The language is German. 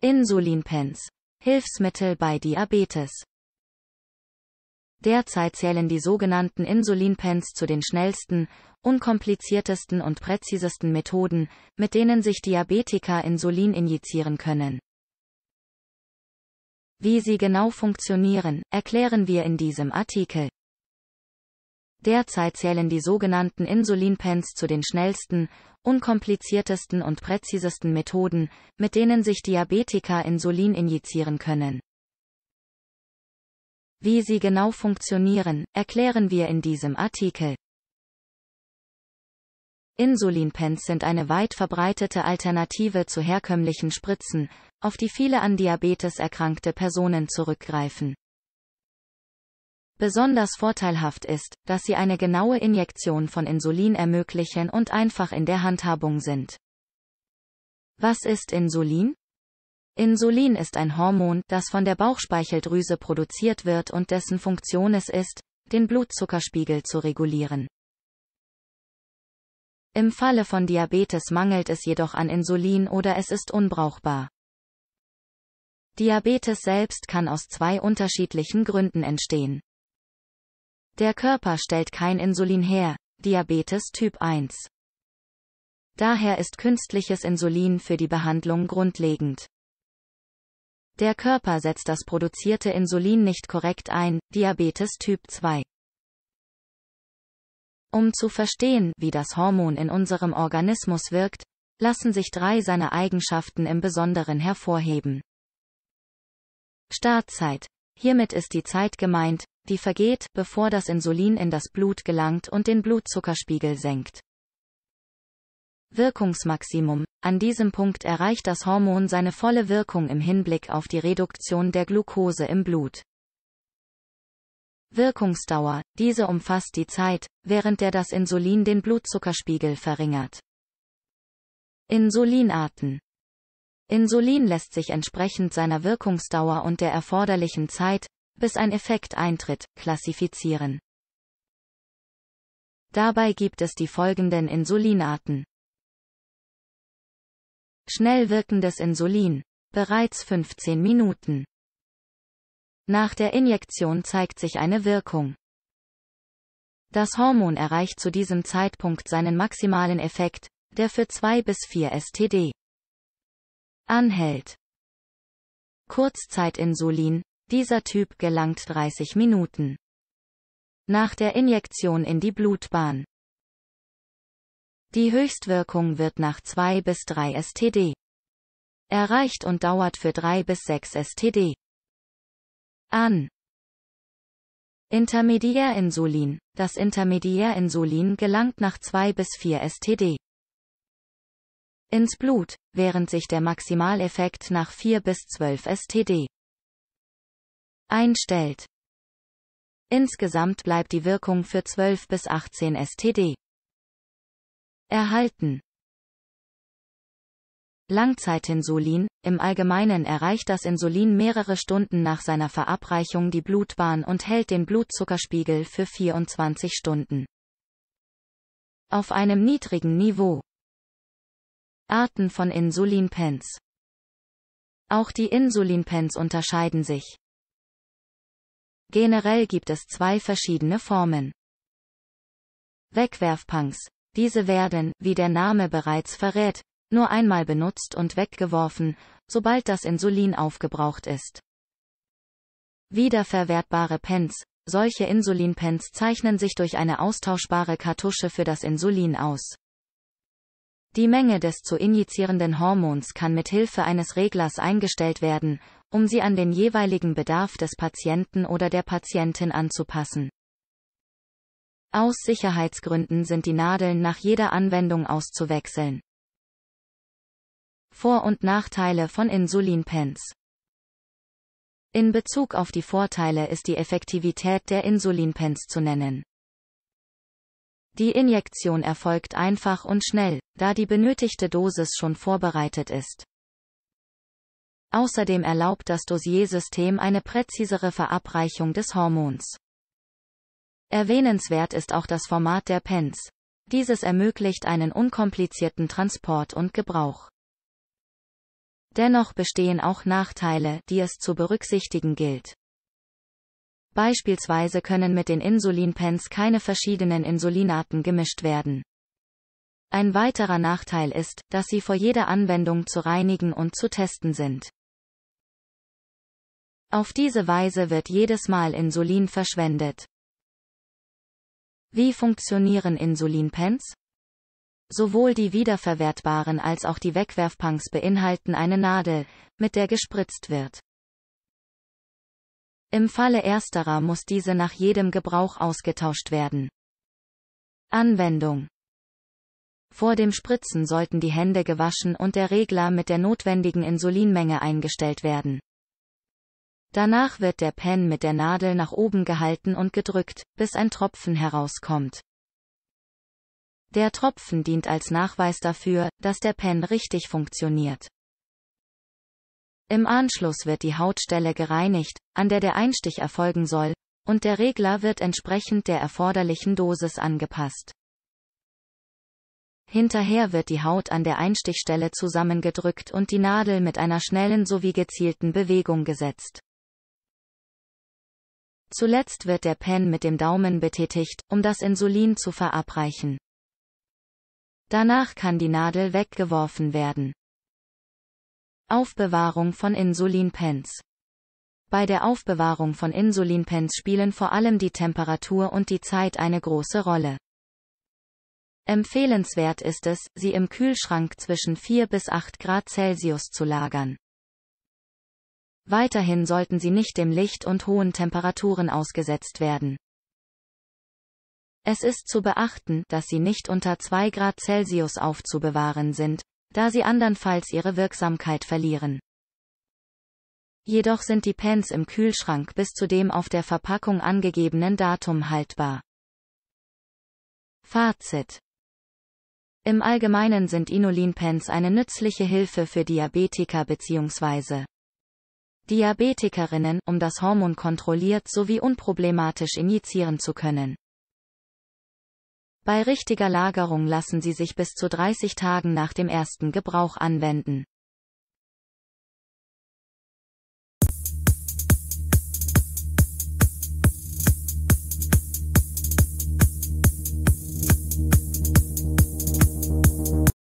Insulinpens. Hilfsmittel bei Diabetes. Derzeit zählen die sogenannten Insulinpens zu den schnellsten, unkompliziertesten und präzisesten Methoden, mit denen sich Diabetiker Insulin injizieren können. Wie sie genau funktionieren, erklären wir in diesem Artikel. Derzeit zählen die sogenannten Insulinpens zu den schnellsten, unkompliziertesten und präzisesten Methoden, mit denen sich Diabetiker Insulin injizieren können. Wie sie genau funktionieren, erklären wir in diesem Artikel. Insulinpens sind eine weit verbreitete Alternative zu herkömmlichen Spritzen, auf die viele an Diabetes erkrankte Personen zurückgreifen. Besonders vorteilhaft ist, dass sie eine genaue Injektion von Insulin ermöglichen und einfach in der Handhabung sind. Was ist Insulin? Insulin ist ein Hormon, das von der Bauchspeicheldrüse produziert wird und dessen Funktion es ist, den Blutzuckerspiegel zu regulieren. Im Falle von Diabetes mangelt es jedoch an Insulin oder es ist unbrauchbar. Diabetes selbst kann aus zwei unterschiedlichen Gründen entstehen. Der Körper stellt kein Insulin her, Diabetes Typ 1. Daher ist künstliches Insulin für die Behandlung grundlegend. Der Körper setzt das produzierte Insulin nicht korrekt ein, Diabetes Typ 2. Um zu verstehen, wie das Hormon in unserem Organismus wirkt, lassen sich drei seiner Eigenschaften im Besonderen hervorheben. Startzeit. Hiermit ist die Zeit gemeint, die vergeht, bevor das Insulin in das Blut gelangt und den Blutzuckerspiegel senkt. Wirkungsmaximum. An diesem Punkt erreicht das Hormon seine volle Wirkung im Hinblick auf die Reduktion der Glucose im Blut. Wirkungsdauer. Diese umfasst die Zeit, während der das Insulin den Blutzuckerspiegel verringert. Insulinarten. Insulin lässt sich entsprechend seiner Wirkungsdauer und der erforderlichen Zeit, bis ein Effekt eintritt, klassifizieren. Dabei gibt es die folgenden Insulinarten. Schnell wirkendes Insulin. Bereits 15 Minuten. Nach der Injektion zeigt sich eine Wirkung. Das Hormon erreicht zu diesem Zeitpunkt seinen maximalen Effekt, der für 2 bis 4 STD anhält. Kurzzeitinsulin, dieser Typ gelangt 30 Minuten nach der Injektion in die Blutbahn. Die Höchstwirkung wird nach 2 bis 3 STD erreicht und dauert für 3 bis 6 STD an. Intermediärinsulin. Das Intermediärinsulin gelangt nach 2 bis 4 STD ins Blut, während sich der Maximaleffekt nach 4 bis 12 STD einstellt. Insgesamt bleibt die Wirkung für 12 bis 18 STD erhalten. Langzeitinsulin, im Allgemeinen erreicht das Insulin mehrere Stunden nach seiner Verabreichung die Blutbahn und hält den Blutzuckerspiegel für 24 Stunden auf einem niedrigen Niveau. Arten von Insulinpens Auch die Insulinpens unterscheiden sich. Generell gibt es zwei verschiedene Formen. Wegwerfpunks. Diese werden, wie der Name bereits verrät, nur einmal benutzt und weggeworfen, sobald das Insulin aufgebraucht ist. Wiederverwertbare Pens. Solche Insulinpens zeichnen sich durch eine austauschbare Kartusche für das Insulin aus. Die Menge des zu injizierenden Hormons kann mit Hilfe eines Reglers eingestellt werden, um sie an den jeweiligen Bedarf des Patienten oder der Patientin anzupassen. Aus Sicherheitsgründen sind die Nadeln nach jeder Anwendung auszuwechseln. Vor- und Nachteile von Insulinpens In Bezug auf die Vorteile ist die Effektivität der Insulinpens zu nennen. Die Injektion erfolgt einfach und schnell, da die benötigte Dosis schon vorbereitet ist. Außerdem erlaubt das Dosiersystem eine präzisere Verabreichung des Hormons. Erwähnenswert ist auch das Format der Pens. Dieses ermöglicht einen unkomplizierten Transport und Gebrauch. Dennoch bestehen auch Nachteile, die es zu berücksichtigen gilt. Beispielsweise können mit den Insulinpens keine verschiedenen Insulinarten gemischt werden. Ein weiterer Nachteil ist, dass sie vor jeder Anwendung zu reinigen und zu testen sind. Auf diese Weise wird jedes Mal Insulin verschwendet. Wie funktionieren Insulinpens? Sowohl die wiederverwertbaren als auch die Wegwerfpunks beinhalten eine Nadel, mit der gespritzt wird. Im Falle ersterer muss diese nach jedem Gebrauch ausgetauscht werden. Anwendung Vor dem Spritzen sollten die Hände gewaschen und der Regler mit der notwendigen Insulinmenge eingestellt werden. Danach wird der Pen mit der Nadel nach oben gehalten und gedrückt, bis ein Tropfen herauskommt. Der Tropfen dient als Nachweis dafür, dass der Pen richtig funktioniert. Im Anschluss wird die Hautstelle gereinigt, an der der Einstich erfolgen soll, und der Regler wird entsprechend der erforderlichen Dosis angepasst. Hinterher wird die Haut an der Einstichstelle zusammengedrückt und die Nadel mit einer schnellen sowie gezielten Bewegung gesetzt. Zuletzt wird der Pen mit dem Daumen betätigt, um das Insulin zu verabreichen. Danach kann die Nadel weggeworfen werden. Aufbewahrung von Insulinpens Bei der Aufbewahrung von Insulinpens spielen vor allem die Temperatur und die Zeit eine große Rolle. Empfehlenswert ist es, sie im Kühlschrank zwischen 4 bis 8 Grad Celsius zu lagern. Weiterhin sollten sie nicht dem Licht und hohen Temperaturen ausgesetzt werden. Es ist zu beachten, dass sie nicht unter 2 Grad Celsius aufzubewahren sind, da sie andernfalls ihre Wirksamkeit verlieren. Jedoch sind die Pens im Kühlschrank bis zu dem auf der Verpackung angegebenen Datum haltbar. Fazit Im Allgemeinen sind Inulin-Pens eine nützliche Hilfe für Diabetiker bzw. Diabetikerinnen, um das Hormon kontrolliert sowie unproblematisch injizieren zu können. Bei richtiger Lagerung lassen sie sich bis zu 30 Tagen nach dem ersten Gebrauch anwenden.